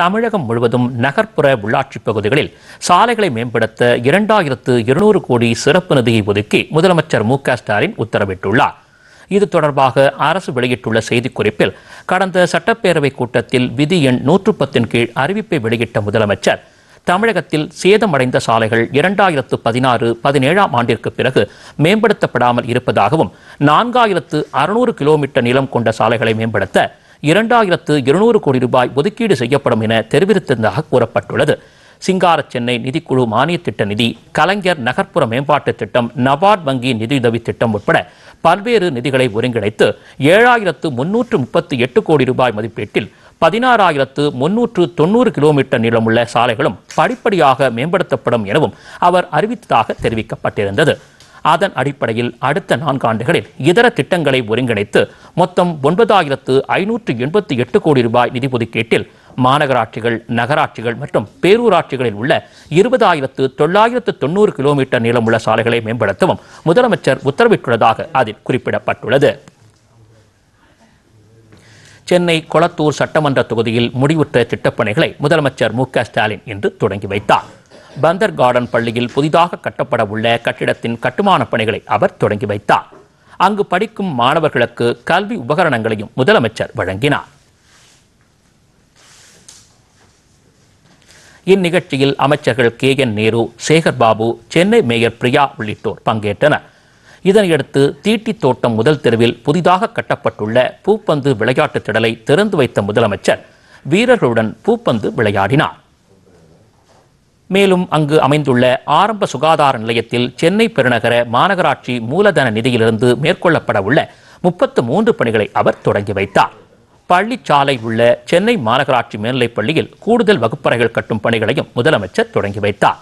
தமிழகம் முழுவதும் நகர்ப்புற உள்ளாட்சிப் பகுதிகளில் சாலைகளை மேம்படுத்த இரண்டாயிரத்து இருநூறு கோடி சிறப்பு நிதியை ஒதுக்கி முதலமைச்சர் மு ஸ்டாலின் உத்தரவிட்டுள்ளார் இது தொடர்பாக அரசு வெளியிட்டுள்ள செய்திக்குறிப்பில் கடந்த சட்டப்பேரவை கூட்டத்தில் விதி எண் நூற்று பத்தின் கீழ் அறிவிப்பை வெளியிட்ட முதலமைச்சர் தமிழகத்தில் சேதமடைந்த சாலைகள் இரண்டாயிரத்து பதினாறு பதினேழாம் ஆண்டிற்கு பிறகு மேம்படுத்தப்படாமல் இருப்பதாகவும் நான்காயிரத்து அறுநூறு கிலோமீட்டர் நிலம் கொண்ட சாலைகளை மேம்படுத்த இரண்டாயிரத்து இருநூறு கோடி ரூபாய் ஒதுக்கீடு செய்யப்படும் என தெரிவித்திருந்ததாக கூறப்பட்டுள்ளது சிங்கார சென்னை நிதிக்குழு மானிய திட்ட நிதி கலைஞர் நகர்ப்புற மேம்பாட்டு திட்டம் நபார்ட் வங்கி நிதியுதவி திட்டம் உட்பட பல்வேறு நிதிகளை ஒருங்கிணைத்து ஏழாயிரத்து முன்னூற்று முப்பத்தி எட்டு கோடி ரூபாய் மதிப்பீட்டில் பதினாறாயிரத்து முன்னூற்று தொண்ணூறு கிலோமீட்டர் நீளமுள்ள சாலைகளும் படிப்படியாக மேம்படுத்தப்படும் எனவும் அவர் அறிவித்ததாக தெரிவிக்கப்பட்டிருந்தது அதன் அடிப்படையில் அடுத்த நான்காண்டுகளில் இதர திட்டங்களை ஒருங்கிணைத்து மொத்தம் ஒன்பதாயிரத்து ஐநூற்று எண்பத்தி எட்டு கோடி ரூபாய் நிதி ஒதுக்கீட்டில் மாநகராட்சிகள் நகராட்சிகள் மற்றும் பேரூராட்சிகளில் உள்ள இருபதாயிரத்து தொள்ளாயிரத்து தொண்ணூறு கிலோமீட்டர் நீளமுள்ள சாலைகளை மேம்படுத்தவும் முதலமைச்சர் உத்தரவிட்டுள்ளதாக அதில் குறிப்பிடப்பட்டுள்ளது சென்னை கொளத்தூர் சட்டமன்ற தொகுதியில் முடிவுற்ற திட்டப்பணிகளை முதலமைச்சர் மு ஸ்டாலின் இன்று தொடங்கி வைத்தார் பந்தர் கார்டன் பள்ளியில் புதிதாக கட்டப்பட உள்ள கட்டிடத்தின் கட்டுமானப் பணிகளை அவர் தொடங்கி வைத்தார் அங்கு படிக்கும் மாணவர்களுக்கு கல்வி உபகரணங்களையும் முதலமைச்சர் வழங்கினார் இந்நிகழ்ச்சியில் அமைச்சர்கள் K N Nehru Sekar Babu Chennai mayor Priya உள்ளிட்டோர் பங்கேற்றனர் இதனையடுத்து தீட்டி தோட்டம் முதல் தெருவில் புதிதாக கட்டப்பட்டுள்ள பூப்பந்து விளையாட்டு திடலை திறந்து வைத்த முதலமைச்சர் வீரர்களுடன் பூப்பந்து விளையாடினார் மேலும் அங்கு அமைந்துள்ள ஆரம்ப சுகாதார நிலையத்தில் சென்னை பெருநகர மாநகராட்சி மூலதன நிதியிலிருந்து மேற்கொள்ளப்பட உள்ள முப்பத்து மூன்று பணிகளை அவர் தொடங்கி வைத்தார் பள்ளிச்சாலை உள்ள சென்னை மாநகராட்சி மேல்நிலைப் பள்ளியில் கூடுதல் வகுப்பறைகள் கட்டும் பணிகளையும் முதலமைச்சர் தொடங்கி வைத்தார்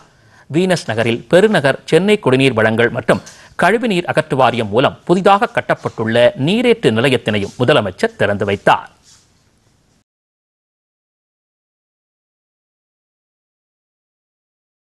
வீனஸ் நகரில் பெருநகர் சென்னை குடிநீர் வளங்கள் மற்றும் கழிவுநீர் அகற்று வாரியம் மூலம் புதிதாக கட்டப்பட்டுள்ள நீரேற்று நிலையத்தினையும் முதலமைச்சர் திறந்து வைத்தார்